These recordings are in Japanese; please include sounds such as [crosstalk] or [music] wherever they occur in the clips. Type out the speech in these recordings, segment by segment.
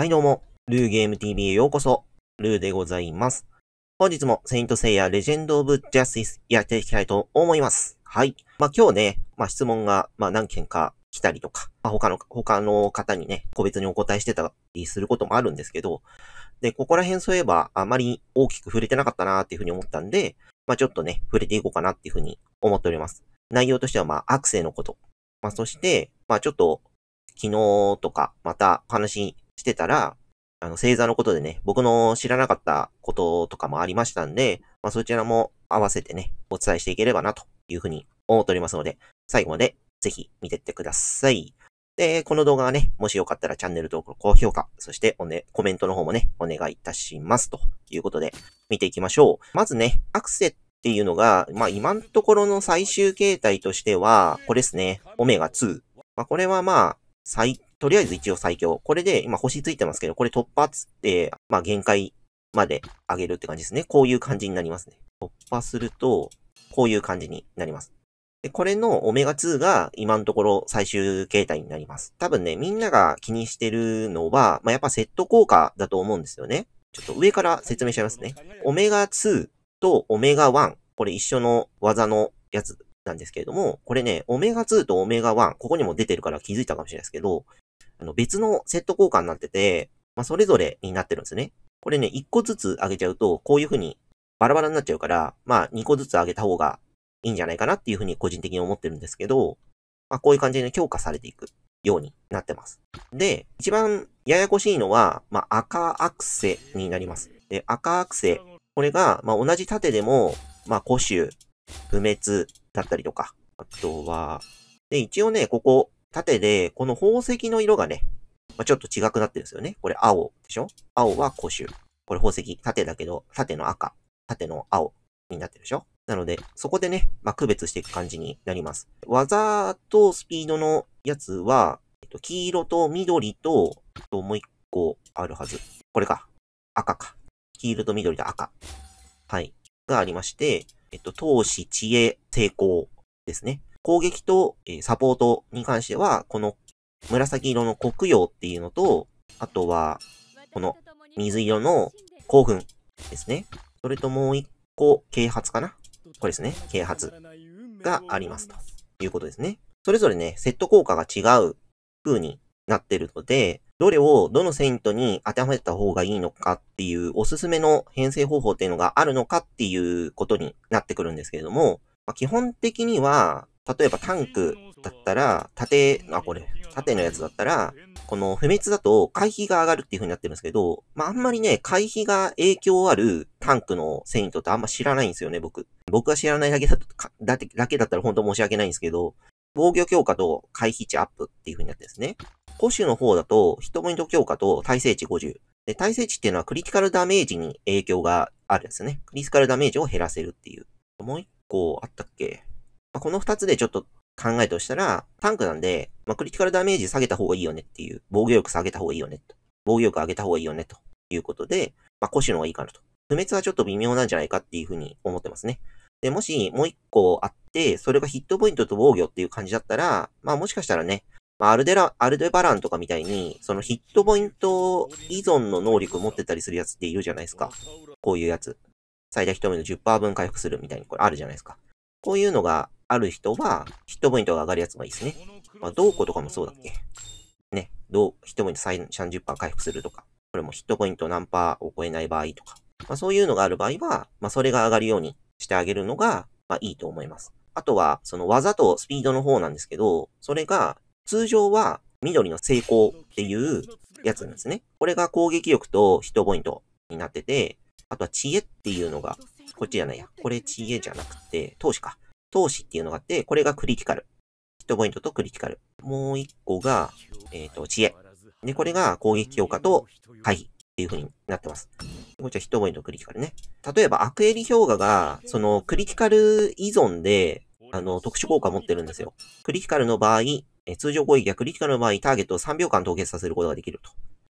はいどうも、ルーゲーム TV へようこそ、ルーでございます。本日もセイントセイヤレジェンドオブジャスティスやっていきたいと思います。はい。まあ、今日ね、まあ、質問が、まあ、何件か来たりとか、まあ、他の、他の方にね、個別にお答えしてたりすることもあるんですけど、で、ここら辺そういえば、あまり大きく触れてなかったなっていうふうに思ったんで、まあ、ちょっとね、触れていこうかなっていうふうに思っております。内容としては、まあ、アクセのこと。まあ、そして、まあ、ちょっと、昨日とか、また、話してたら、あの、星座のことでね、僕の知らなかったこととかもありましたんで、まあ、そちらも合わせてね、お伝えしていければな、というふうに思っておりますので、最後までぜひ見てってください。で、この動画はね、もしよかったらチャンネル登録、高評価、そしておね、コメントの方もね、お願いいたします。ということで、見ていきましょう。まずね、アクセっていうのが、まあ、今のところの最終形態としては、これですね、オメガ2。まあ、これはまあ、最とりあえず一応最強。これで、今星ついてますけど、これ突破っつって、まあ限界まで上げるって感じですね。こういう感じになりますね。突破すると、こういう感じになります。で、これのオメガ2が今のところ最終形態になります。多分ね、みんなが気にしてるのは、まあ、やっぱセット効果だと思うんですよね。ちょっと上から説明しちゃいますね。オメガ2とオメガ1。これ一緒の技のやつなんですけれども、これね、オメガ2とオメガ1、ここにも出てるから気づいたかもしれないですけど、あの、別のセット交換になってて、まあ、それぞれになってるんですね。これね、1個ずつ上げちゃうと、こういう風にバラバラになっちゃうから、まあ、2個ずつ上げた方がいいんじゃないかなっていう風に個人的に思ってるんですけど、まあ、こういう感じで強化されていくようになってます。で、一番ややこしいのは、まあ、赤アクセになります。で、赤アクセ。これが、まあ、同じ縦でも、まあ、古種、不滅だったりとか、あとは、で、一応ね、ここ、縦で、この宝石の色がね、まあ、ちょっと違くなってるんですよね。これ青でしょ青は古種。これ宝石、縦だけど、縦の赤、縦の青になってるでしょなので、そこでね、まあ、区別していく感じになります。技とスピードのやつは、えっと、黄色と緑と、ともう一個あるはず。これか。赤か。黄色と緑と赤。はい。がありまして、えっと、投資、知恵、成功ですね。攻撃と、えサポートに関しては、この紫色の黒曜っていうのと、あとは、この水色の興奮ですね。それともう一個、啓発かなこれですね。啓発がありますということですね。それぞれね、セット効果が違う風になってるので、どれをどのセイントに当てはめた方がいいのかっていうおすすめの編成方法っていうのがあるのかっていうことになってくるんですけれども、まあ、基本的には例えばタンクだったら、縦、あ、これ、縦のやつだったら、この不滅だと回避が上がるっていう風になってるんですけど、まあ、あんまりね、回避が影響あるタンクの繊維とってあんま知らないんですよね、僕。僕が知らないだけだと、だだけだったら本当申し訳ないんですけど、防御強化と回避値アップっていう風になってるんですね。古種の方だと、ヒポイント強化と耐性値50。で、耐性値っていうのはクリティカルダメージに影響があるんですね。クリティカルダメージを減らせるっていう。もう一個あったっけまこの二つでちょっと考えとしたら、タンクなんで、まあ、クリティカルダメージ下げた方がいいよねっていう、防御力下げた方がいいよねと。防御力上げた方がいいよねということで、まあ、腰の方がいいかなと。不滅はちょっと微妙なんじゃないかっていうふうに思ってますね。で、もしもう一個あって、それがヒットポイントと防御っていう感じだったら、まあもしかしたらね、まあ、アルデラ、アルデバランとかみたいに、そのヒットポイント依存の能力持ってたりするやつっているじゃないですか。こういうやつ。最大一目の10%分回復するみたいにこれあるじゃないですか。こういうのがある人は、ヒットポイントが上がるやつもいいですね。まあ、どうことかもそうだっけ。ね、どう、ヒットポイント30%回復するとか、これもヒットポイント何パーを超えない場合とか、まあ、そういうのがある場合は、まあ、それが上がるようにしてあげるのが、まあ、いいと思います。あとは、その技とスピードの方なんですけど、それが、通常は緑の成功っていうやつなんですね。これが攻撃力とヒットポイントになってて、あとは知恵っていうのが、こっちじゃないや。これ知恵じゃなくて、投資か。投資っていうのがあって、これがクリティカル。ヒットポイントとクリティカル。もう一個が、えっ、ー、と、知恵。で、これが攻撃強化と回避っていう風になってます。こっちはヒットポイントクリティカルね。例えば、アクエリ氷河が、その、クリティカル依存で、あの、特殊効果持ってるんですよ。クリティカルの場合、通常攻撃やクリティカルの場合、ターゲットを3秒間凍結させることができると。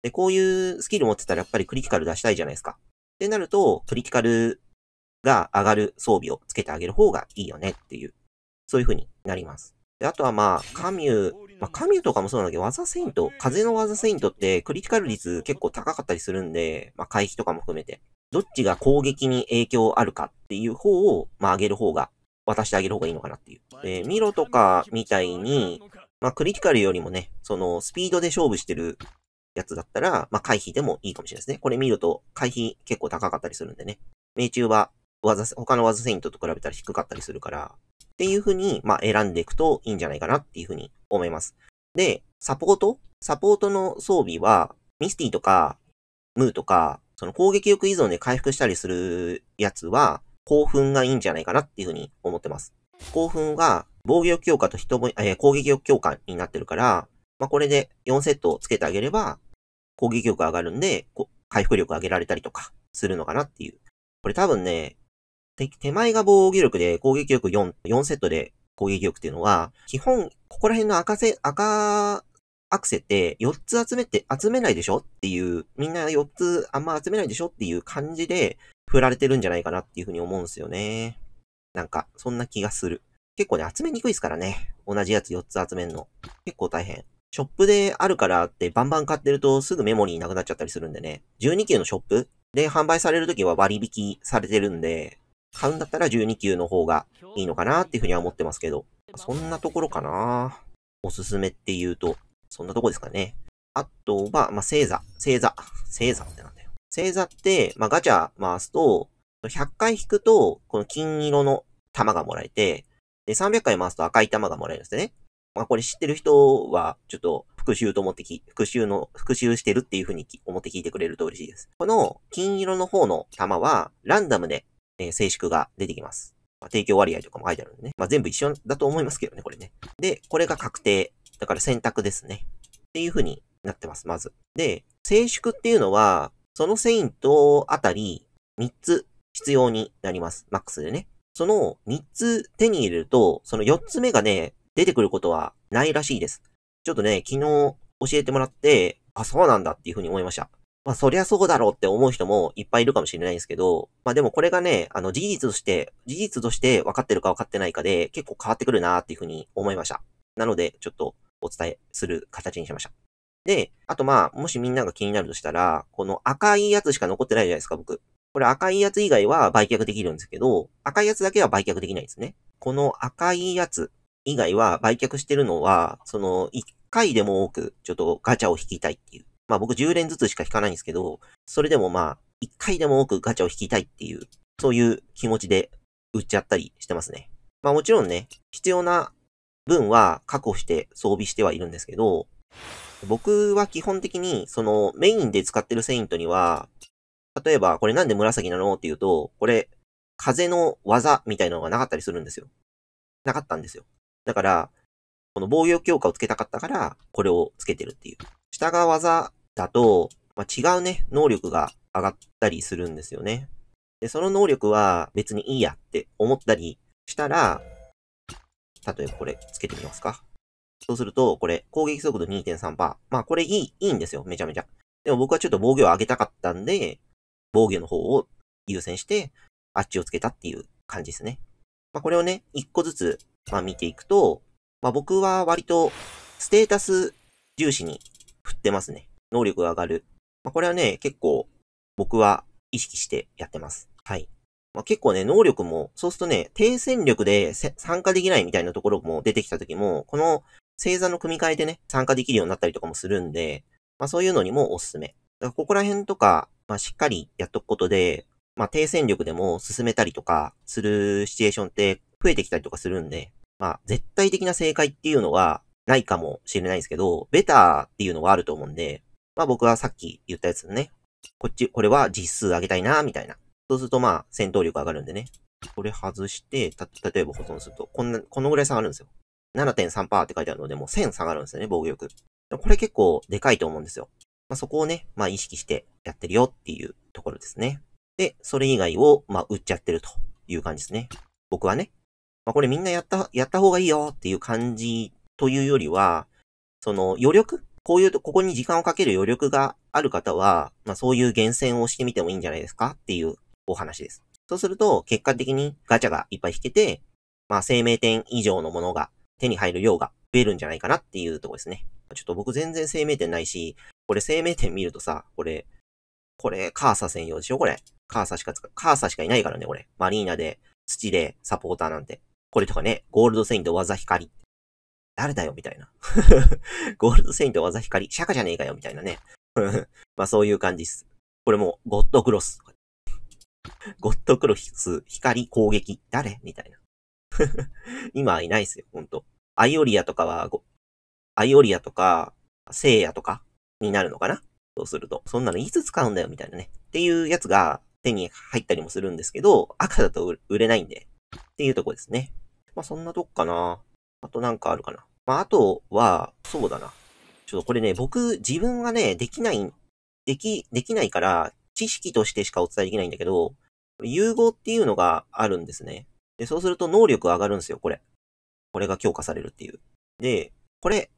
で、こういうスキル持ってたらやっぱりクリティカル出したいじゃないですか。ってなると、クリティカルが上がる装備をつけてあげる方がいいよねっていう、そういう風になります。で、あとはまあ、カミュー、まあ、カミューとかもそうなんだけど、技セイント、風の技セイントってクリティカル率結構高かったりするんで、まあ、回避とかも含めて、どっちが攻撃に影響あるかっていう方を、まあ、上げる方が、渡してあげる方がいいのかなっていう。で、ミロとかみたいに、まあ、クリティカルよりもね、その、スピードで勝負してるやつだったら、まあ、回避でもいいかもしれないですね。これ見ると、回避結構高かったりするんでね。命中は技、他の技セイントと比べたら低かったりするから、っていう風に、まあ、選んでいくといいんじゃないかなっていう風に思います。で、サポートサポートの装備は、ミスティとか、ムーとか、その攻撃力依存で回復したりするやつは、興奮がいいんじゃないかなっていう風に思ってます。興奮は、防御力強化と人も、えー、攻撃力強化になってるから、まあ、これで4セットをつけてあげれば、攻撃力上がるんで、回復力上げられたりとかするのかなっていう。これ多分ね、手前が防御力で攻撃力4、4セットで攻撃力っていうのは、基本、ここら辺の赤せ、赤アクセって4つ集めて、集めないでしょっていう、みんな4つあんま集めないでしょっていう感じで振られてるんじゃないかなっていうふうに思うんですよね。なんか、そんな気がする。結構ね、集めにくいですからね。同じやつ4つ集めんの。結構大変。ショップであるからってバンバン買ってるとすぐメモリーなくなっちゃったりするんでね。12級のショップで販売されるときは割引されてるんで、買うんだったら12級の方がいいのかなっていうふうには思ってますけど、そんなところかなおすすめっていうと、そんなとこですかね。あとは、まあ、星座、星座、星座ってなんだよ。星座って、まあ、ガチャ回すと、100回引くと、この金色の玉がもらえて、で、300回回すと赤い玉がもらえるんですね。まあ、これ知ってる人は、ちょっと復習と思ってき、復習の、復習してるっていう風に思って聞いてくれると嬉しいです。この金色の方の玉は、ランダムでえ静粛が出てきます。まあ、提供割合とかも書いてあるんでね。まあ、全部一緒だと思いますけどね、これね。で、これが確定。だから選択ですね。っていう風になってます、まず。で、静粛っていうのは、そのセインあたり3つ必要になります。マックスでね。その3つ手に入れると、その4つ目がね、出てくることはないらしいです。ちょっとね、昨日教えてもらって、あ、そうなんだっていう風に思いました。まあそりゃそうだろうって思う人もいっぱいいるかもしれないんですけど、まあでもこれがね、あの事実として、事実として分かってるか分かってないかで結構変わってくるなっていうふうに思いました。なので、ちょっとお伝えする形にしました。で、あとまあ、もしみんなが気になるとしたら、この赤いやつしか残ってないじゃないですか、僕。これ赤いやつ以外は売却できるんですけど、赤いやつだけは売却できないんですね。この赤いやつ以外は売却してるのは、その一回でも多くちょっとガチャを引きたいっていうまあ僕10連ずつしか引かないんですけど、それでもまあ、1回でも多くガチャを引きたいっていう、そういう気持ちで売っちゃったりしてますね。まあもちろんね、必要な分は確保して装備してはいるんですけど、僕は基本的に、そのメインで使ってるセイントには、例えばこれなんで紫なのっていうと、これ、風の技みたいなのがなかったりするんですよ。なかったんですよ。だから、この防御強化をつけたかったから、これをつけてるっていう。下が技だと、まあ、違うね、能力が上がったりするんですよね。で、その能力は別にいいやって思ったりしたら、例えばこれつけてみますか。そうすると、これ攻撃速度2.3%。まあこれいい、いいんですよ。めちゃめちゃ。でも僕はちょっと防御を上げたかったんで、防御の方を優先して、あっちをつけたっていう感じですね。まあこれをね、一個ずつ、まあ見ていくと、まあ僕は割とステータス重視に振ってますね。能力が上がる。まあ、これはね、結構僕は意識してやってます。はい。まあ、結構ね、能力も、そうするとね、低戦力で参加できないみたいなところも出てきた時も、この星座の組み替えでね、参加できるようになったりとかもするんで、まあそういうのにもおすすめ。だからここら辺とか、まあしっかりやっとくことで、まあ低戦力でも進めたりとかするシチュエーションって増えてきたりとかするんで、まあ絶対的な正解っていうのはないかもしれないんですけど、ベターっていうのはあると思うんで、まあ僕はさっき言ったやつね。こっち、これは実数上げたいな、みたいな。そうするとまあ戦闘力上がるんでね。これ外して、た、例えば保存すると、こんな、このぐらい下がるんですよ。7.3%って書いてあるので、もう1000下がるんですよね、防御力。これ結構でかいと思うんですよ。まあ、そこをね、まあ意識してやってるよっていうところですね。で、それ以外を、まあ売っちゃってるという感じですね。僕はね。まあこれみんなやった、やった方がいいよっていう感じというよりは、その余力こういうと、ここに時間をかける余力がある方は、まあそういう厳選をしてみてもいいんじゃないですかっていうお話です。そうすると、結果的にガチャがいっぱい引けて、まあ生命点以上のものが手に入る量が増えるんじゃないかなっていうとこですね。ちょっと僕全然生命点ないし、これ生命点見るとさ、これ、これ、カーサ専用でしょこれ。カーサしか使カーサしかいないからね、これ。マリーナで、土で、サポーターなんて。これとかね、ゴールドセイント技光。誰だよ、みたいな。[laughs] ゴールドセイント、技光、釈迦じゃねえかよ、みたいなね。[laughs] まあそういう感じっす。これも、ゴッドクロス。ゴッドクロス、光、攻撃、誰みたいな。[laughs] 今はいないっすよ、ほんと。アイオリアとかは、アイオリアとか、聖夜とかになるのかなそうすると。そんなのいつ使うんだよ、みたいなね。っていうやつが手に入ったりもするんですけど、赤だと売れないんで。っていうとこですね。まあそんなとこかな。あとなんかあるかな。まあ、あとは、そうだな。ちょっとこれね、僕、自分がね、できない、でき、できないから、知識としてしかお伝えできないんだけど、融合っていうのがあるんですね。で、そうすると能力上がるんですよ、これ。これが強化されるっていう。で、これ、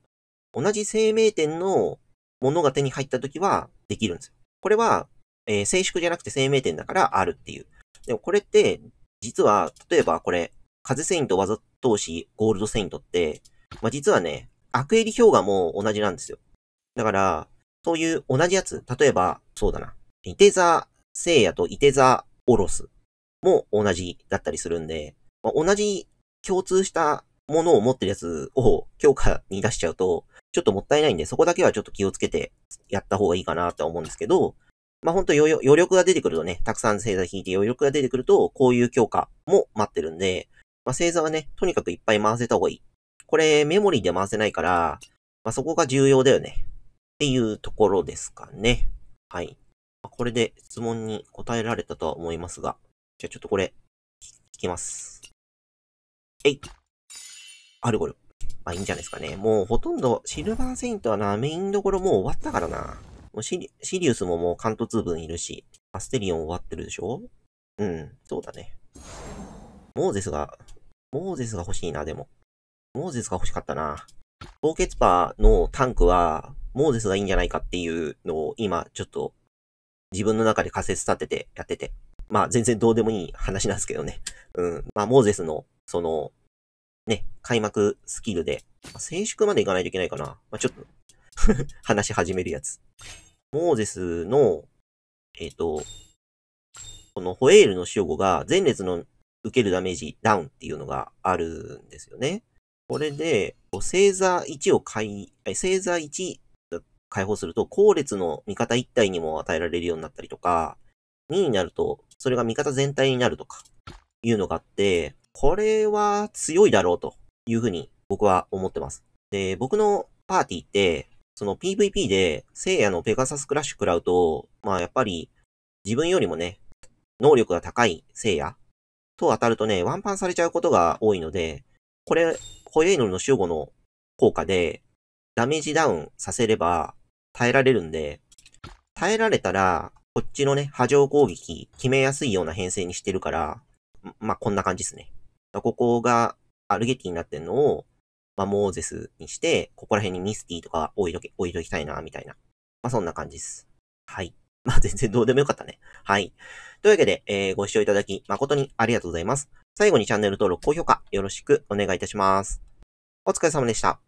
同じ生命点のものが手に入った時はできるんですよ。これは、えー、静粛じゃなくて生命点だからあるっていう。でもこれって、実は、例えばこれ、風セイント技通し、ゴールドセイントって、まあ、実はね、アクエリ氷河も同じなんですよ。だから、そういう同じやつ、例えば、そうだな。イテザ聖夜とイテザオロスも同じだったりするんで、まあ、同じ共通したものを持ってるやつを強化に出しちゃうと、ちょっともったいないんで、そこだけはちょっと気をつけてやった方がいいかなとは思うんですけど、まあ、ほんと余力が出てくるとね、たくさん星座引いて余力が出てくると、こういう強化も待ってるんで、まあ、星座はね、とにかくいっぱい回せた方がいい。これメモリーで回せないから、まあ、そこが重要だよね。っていうところですかね。はい。これで質問に答えられたとは思いますが、じゃあちょっとこれ、聞きます。えい。アルゴル。まあいいんじゃないですかね。もうほとんどシルバーセイントはな、メインどころもう終わったからな。もうシリシリウスももう関東通分いるし、アステリオン終わってるでしょうん、そうだね。モーゼスが、モーゼスが欲しいな、でも。モーゼスが欲しかったな。凍結パーのタンクは、モーゼスがいいんじゃないかっていうのを今、ちょっと、自分の中で仮説立ててやってて。まあ、全然どうでもいい話なんですけどね。うん。まあ、モーゼスの、その、ね、開幕スキルで、まあ、静粛までいかないといけないかな。まあ、ちょっと [laughs] 話し始めるやつ。モーゼスの、えっ、ー、と、このホエールの守護が前列の受けるダメージダウンっていうのがあるんですよね。これで、星座1を解、星座1解放すると、後列の味方1体にも与えられるようになったりとか、2になると、それが味方全体になるとか、いうのがあって、これは強いだろうというふうに僕は思ってます。で、僕のパーティーって、その PVP で、聖夜のペガサスクラッシュ食らうと、まあやっぱり、自分よりもね、能力が高い聖夜と当たるとね、ワンパンされちゃうことが多いので、これホエイノルの守護の効果で、ダメージダウンさせれば耐えられるんで、耐えられたら、こっちのね、波状攻撃決めやすいような編成にしてるから、まあ、こんな感じですね。ここがアルゲティになってるのを、まあ、モーゼスにして、ここら辺にミスティとか置いとけ、置いときたいな、みたいな。まあ、そんな感じです。はい。まあ、全然どうでもよかったね。はい。というわけで、えー、ご視聴いただき、誠にありがとうございます。最後にチャンネル登録、高評価、よろしくお願いいたします。お疲れ様でした。